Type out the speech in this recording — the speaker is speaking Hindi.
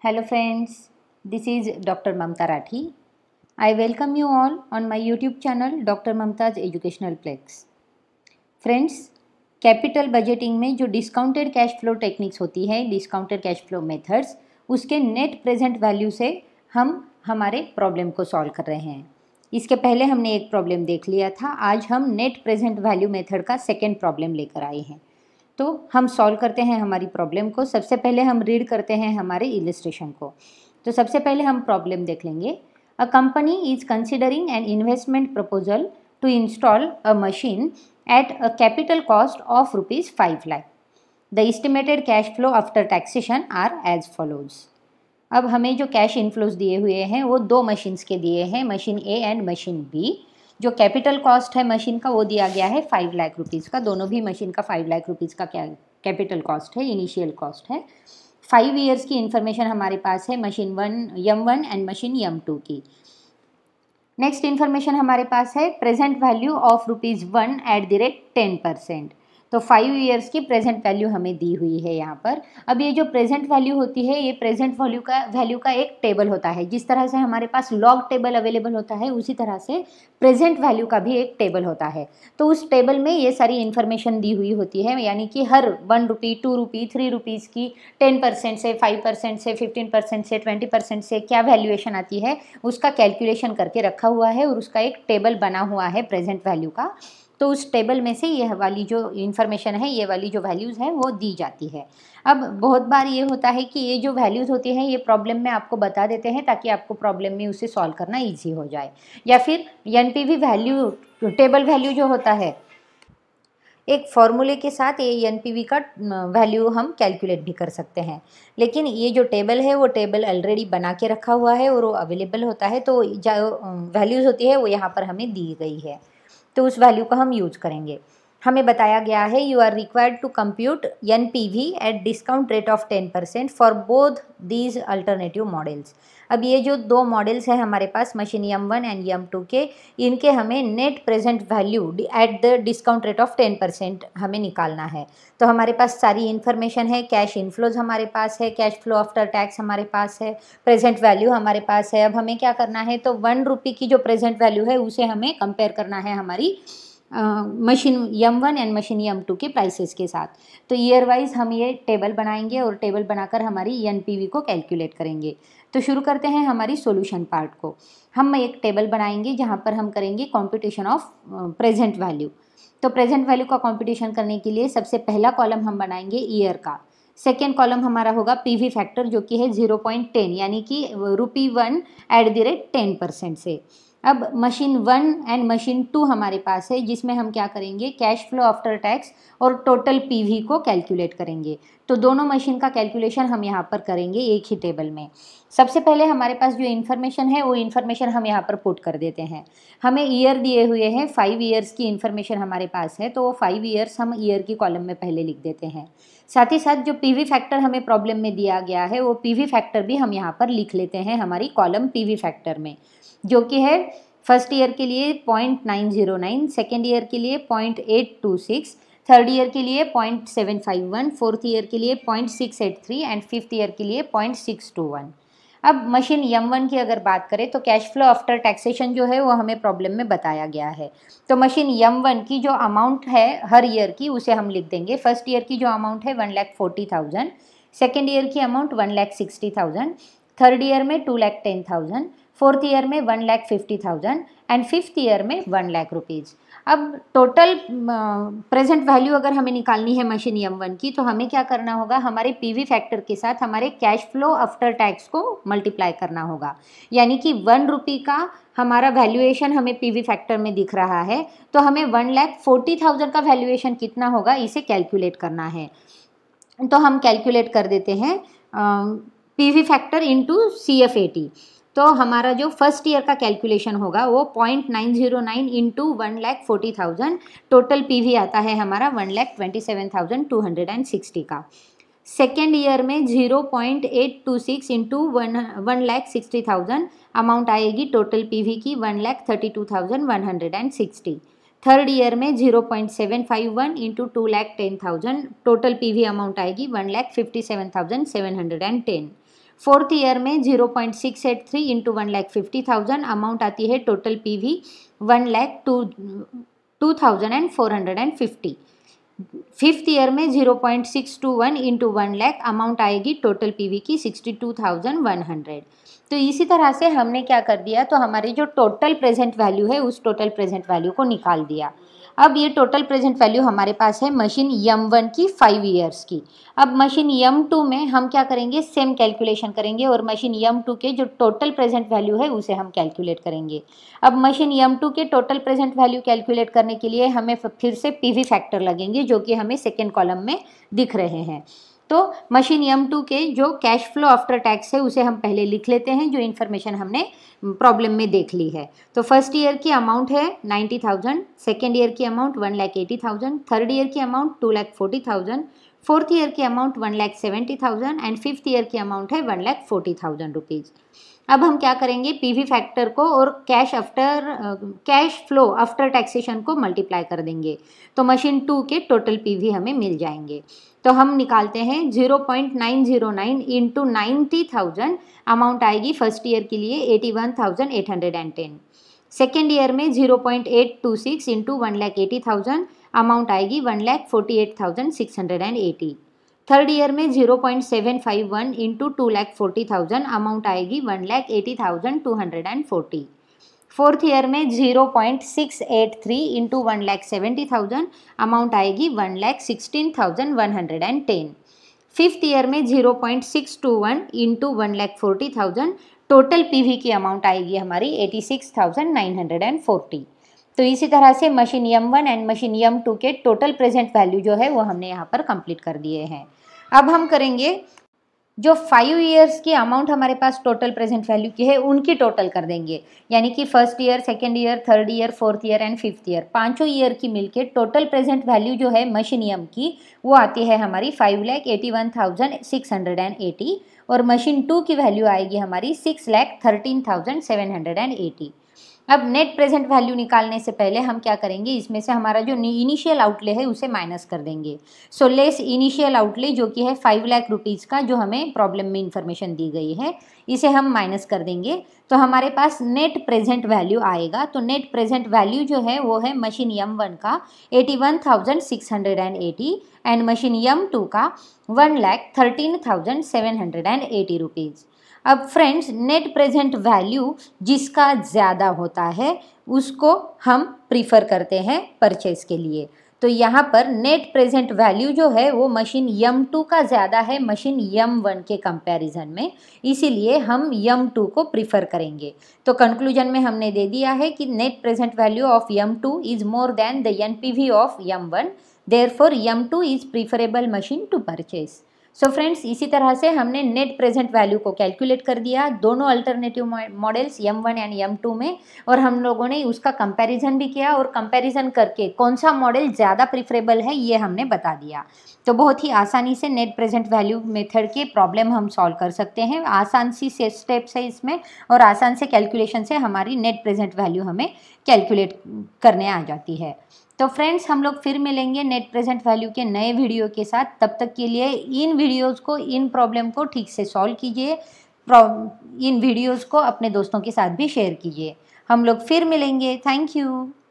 Hello friends, this is Dr. Mamta Rathi. I welcome you all on my YouTube channel Dr. Mamta's Educational Plex. Friends capital budgeting में जो डिस्काउंटेड कैश फ्लो टेक्निक्स होती है डिस्काउंटेड कैश फ्लो मेथड्स उसके नेट प्रेजेंट वैल्यू से हम हमारे प्रॉब्लम को सॉल्व कर रहे हैं इसके पहले हमने एक प्रॉब्लम देख लिया था आज हम नेट प्रेजेंट वैल्यू मेथड का सेकेंड प्रॉब्लम लेकर आए हैं तो हम सॉल्व करते हैं हमारी प्रॉब्लम को सबसे पहले हम रीड करते हैं हमारे इलिस्ट्रेशन को तो सबसे पहले हम प्रॉब्लम देख लेंगे a company is considering an investment proposal to install a machine at a capital cost of rupees five lakh the estimated cash flow after taxation are as follows अब हमें जो कैश इनफ्लोज दिए हुए हैं वो दो मशीन्स के दिए हैं machine A and machine B जो कैपिटल कॉस्ट है मशीन का वो दिया गया है फाइव लाख रुपीज़ का दोनों भी मशीन का फाइव लाख रुपीज़ का क्या कैपिटल कॉस्ट है इनिशियल कॉस्ट है फाइव ईयर्स की इन्फॉर्मेशन हमारे पास है machine one M one and machine M two की नेक्स्ट इन्फॉर्मेशन हमारे पास है present value of rupees one at the rate ten percent तो फाइव ईयर्स की प्रेजेंट वैल्यू हमें दी हुई है यहाँ पर अब ये जो प्रेजेंट वैल्यू होती है ये प्रेजेंट वैल्यू का वैल्यू का एक टेबल होता है जिस तरह से हमारे पास लॉग टेबल अवेलेबल होता है उसी तरह से प्रेजेंट वैल्यू का भी एक टेबल होता है तो उस टेबल में ये सारी इन्फॉर्मेशन दी हुई होती है यानी कि हर one rupee two rupee three rupees की टेन परसेंट से फाइव परसेंट से फिफ्टीन परसेंट से ट्वेंटी परसेंट से क्या वैल्यूएशन आती है उसका कैलकुलेशन करके रखा हुआ है और उसका एक टेबल बना हुआ है प्रेजेंट वैल्यू का तो उस टेबल में से यह वाली जो इन्फॉर्मेशन है ये वाली जो वैल्यूज़ हैं वो दी जाती है अब बहुत बार ये होता है कि ये जो वैल्यूज़ होती हैं ये प्रॉब्लम में आपको बता देते हैं ताकि आपको प्रॉब्लम में उसे सॉल्व करना ईजी हो जाए या फिर एन वैल्यू टेबल वैल्यू जो होता है एक फॉर्मूले के साथ ये एन का वैल्यू हम कैलकुलेट भी कर सकते हैं लेकिन ये जो टेबल है वो टेबल ऑलरेडी बना के रखा हुआ है और वो अवेलेबल होता है तो जो वैल्यूज़ होती है वो यहाँ पर हमें दी गई है तो उस वैल्यू का हम यूज करेंगे हमें बताया गया है you are required to compute N P V at discount rate of ten percent for both these alternative models अब ये जो दो मॉडल्स हैं हमारे पास machine M one and M two के इनके हमें net present value at the discount rate of ten percent हमें निकालना है तो हमारे पास सारी इन्फॉर्मेशन है कैश इनफ्लोज हमारे पास है कैश फ्लो आफ्टर टैक्स हमारे पास है प्रेजेंट वैल्यू हमारे पास है अब हमें क्या करना है तो वन रुपी की जो प्रेजेंट वैल्यू है उसे हमें कंपेयर करना है हमारी machine M one and machine M two के प्राइसेस के साथ तो ईयर वाइज हम ये टेबल बनाएंगे और टेबल बनाकर हमारी एन को कैलकुलेट करेंगे तो शुरू करते हैं हमारी सॉल्यूशन पार्ट को हम एक टेबल बनाएंगे जहाँ पर हम करेंगे कॉम्पिटिशन ऑफ प्रेजेंट वैल्यू तो प्रेजेंट वैल्यू का कॉम्पिटिशन करने के लिए सबसे पहला कॉलम हम बनाएंगे ईयर का सेकेंड कॉलम हमारा होगा वी फैक्टर जो कि है जीरो पॉइंट टेन यानी कि rupee one at the rate ten percent से अब machine one and machine two हमारे पास है जिसमें हम क्या करेंगे कैश फ्लो आफ्टर टैक्स और टोटल पीवी को कैलकुलेट करेंगे तो दोनों मशीन का कैलकुलेशन हम यहाँ पर करेंगे एक ही टेबल में सबसे पहले हमारे पास जो इन्फॉर्मेशन है वो इन्फॉर्मेशन हम यहाँ पर पुट कर देते हैं हमें ईयर दिए हुए हैं फाइव ईयर्स की इन्फॉर्मेशन हमारे पास है तो वो फाइव ईयर्स हम ईयर की कॉलम में पहले लिख देते हैं साथ ही साथ जो पी फैक्टर हमें प्रॉब्लम में दिया गया है वो पी फैक्टर भी हम यहाँ पर लिख लेते हैं हमारी कॉलम पी फैक्टर में जो कि है फर्स्ट ईयर के लिए point nine zero nine second year के लिए point eight two six third year के लिए point seven five one fourth year के लिए point six eight three and fifth year के लिए पॉइंट सिक्स टू वन अब मशीन यम वन की अगर बात करें तो कैश फ्लो आफ्टर टैक्सेशन जो है वो हमें प्रॉब्लम में बताया गया है तो मशीन यम वन की जो अमाउंट है हर ईयर की उसे हम लिख देंगे फर्स्ट ईयर की जो अमाउंट है one lakh forty thousand second year की amount one lakh sixty thousand third year में two lakh ten thousand fourth year में one lakh fifty thousand and fifth year में वन लाख रुपीज़ अब टोटल प्रेजेंट वैल्यू अगर हमें निकालनी है मशीन यम वन की तो हमें क्या करना होगा हमारे पीवी फैक्टर के साथ हमारे कैश फ्लो आफ्टर टैक्स को मल्टीप्लाई करना होगा यानी कि वन रुपी का हमारा वैल्यूएशन हमें पीवी फैक्टर में दिख रहा है तो हमें वन लैख फोर्टी थाउजेंड का वैल्यूएशन कितना होगा इसे कैलकुलेट करना है तो हम कैलकुलेट कर देते हैं V factor into C F A T तो हमारा जो फर्स्ट ईयर का कैलकुलेशन होगा वो point nine zero nine into one lakh forty thousand total P आता है हमारा one lakh twenty seven thousand two hundred and sixty का सेकेंड ईयर में zero point eight two six into one one lakh sixty thousand amount आएगी टोटल पी की one lakh thirty two thousand one hundred and sixty third year में zero point seven five one into two lakh ten thousand total P amount आएगी one lakh fifty seven thousand seven hundred and ten fourth year में zero point six eight three into one lakh fifty thousand amount आती है total P V one lakh two two thousand and four hundred and fifty fifth year में zero point six two one into one lakh amount आएगी टोटल पी वी की sixty two thousand one hundred तो इसी तरह से हमने क्या कर दिया तो हमारी जो टोटल प्रेजेंट वैल्यू है उस टोटल प्रेजेंट वैल्यू को निकाल दिया अब ये टोटल प्रेजेंट वैल्यू हमारे पास है मशीन यम वन की फाइव ईयर्स की अब मशीन यम टू में हम क्या करेंगे सेम कैलकुलेशन करेंगे और मशीन यम टू के जो टोटल प्रेजेंट वैल्यू है उसे हम कैलकुलेट करेंगे अब मशीन यम टू के टोटल प्रेजेंट वैल्यू कैलकुलेट करने के लिए हमें फिर से पी फैक्टर लगेंगे जो कि हमें सेकेंड कॉलम में दिख रहे हैं तो मशीन एम टू के जो कैश फ्लो आफ्टर टैक्स है उसे हम पहले लिख लेते हैं जो इन्फॉर्मेशन हमने प्रॉब्लम में देख ली है तो फर्स्ट ईयर की अमाउंट है नाइन्टी थाउजेंड सेकेंड ईयर की amount one lakh eighty thousand third year की amount two lakh forty thousand fourth year की amount one lakh seventy thousand and fifth year की अमाउंट है one lakh forty thousand rupees अब हम क्या करेंगे पीवी फैक्टर को और cash after cash flow after taxation को मल्टीप्लाई कर देंगे तो मशीन टू के टोटल पीवी हमें मिल जाएंगे तो हम निकालते हैं zero point nine zero nine into ninety thousand amount आएगी फर्स्ट ईयर के लिए eighty one thousand eight hundred and ten second year में zero point eight two six into one lakh eighty thousand amount आएगी one lakh forty eight thousand six hundred and eighty third year में zero point seven five one into two lakh forty thousand amount आएगी one lakh eighty thousand two hundred and forty fourth year में zero point six eight three into one lakh seventy thousand amount आएगी one lakh sixteen thousand one hundred and ten fifth year में zero point six two one into one lakh forty thousand total PV की अमाउंट आएगी हमारी eighty six thousand nine hundred and forty तो इसी तरह से machine M one and machine M two के टोटल प्रेजेंट वैल्यू जो है वो हमने यहाँ पर कंप्लीट कर दिए हैं अब हम करेंगे जो फाइव ईयर्स की अमाउंट हमारे पास टोटल प्रेजेंट वैल्यू की है उनकी टोटल कर देंगे यानी कि first year second year third year fourth year and fifth year पाँचों ईयर की मिलके टोटल प्रेजेंट वैल्यू जो है मशीनियम की वो आती है हमारी five lakh eighty one thousand six hundred and eighty और मशीन टू की वैल्यू आएगी हमारी six lakh thirteen thousand seven hundred and eighty अब नेट प्रेजेंट वैल्यू निकालने से पहले हम क्या करेंगे इसमें से हमारा जो इनिशियल आउटले है उसे माइनस कर देंगे सो लेस इनिशियल आउटले जो कि है फाइव लाख रुपीज़ का जो हमें प्रॉब्लम में इंफॉर्मेशन दी गई है इसे हम माइनस कर देंगे तो हमारे पास नेट प्रेजेंट वैल्यू आएगा तो नेट प्रेजेंट वैल्यू जो है वो है मशीन यम वन का eighty one thousand six hundred and eighty and machine M two का one lakh thirteen thousand seven hundred and eighty rupees अब फ्रेंड्स नेट प्रेजेंट वैल्यू जिसका ज़्यादा होता है उसको हम प्रीफर करते हैं परचेज के लिए तो यहाँ पर नेट प्रेजेंट वैल्यू जो है वो मशीन यम टू का ज़्यादा है मशीन यम वन के कंपैरिजन में इसीलिए हम यम टू को प्रीफर करेंगे तो कंक्लूजन में हमने दे दिया है कि net present value of M two is more than the N P V of M one therefore M two is machine machine two purchase so friends इसी तरह से हमने नेट प्रेजेंट वैल्यू को कैलकुलेट कर दिया दोनों alternative models M one and M two में और हम लोगों ने उसका कंपैरिजन भी किया और कंपैरिजन करके कौन सा मॉडल ज़्यादा प्रिफरेबल है ये हमने बता दिया तो बहुत ही आसानी से नेट प्रेजेंट वैल्यू मेथड के प्रॉब्लम हम सॉल्व कर सकते हैं आसान सी से स्टेप्स है इसमें और आसान से कैलकुलेशन से हमारी नेट प्रेजेंट वैल्यू हमें कैलकुलेट करने आ जाती है तो फ्रेंड्स हम लोग फिर मिलेंगे नेट प्रेजेंट वैल्यू के नए वीडियो के साथ तब तक के लिए इन वीडियोज़ को इन प्रॉब्लम को ठीक से सॉल्व कीजिए इन वीडियोज़ को अपने दोस्तों के साथ भी शेयर कीजिए हम लोग फिर मिलेंगे थैंक यू